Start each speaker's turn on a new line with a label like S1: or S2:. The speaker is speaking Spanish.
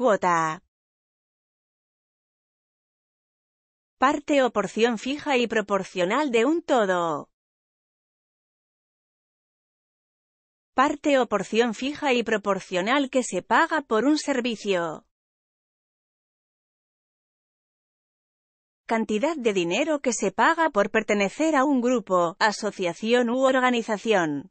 S1: Cuota.
S2: Parte o porción fija y proporcional de un todo. Parte o porción fija y proporcional que se paga por un servicio. Cantidad de dinero que se paga por pertenecer a un grupo, asociación u organización.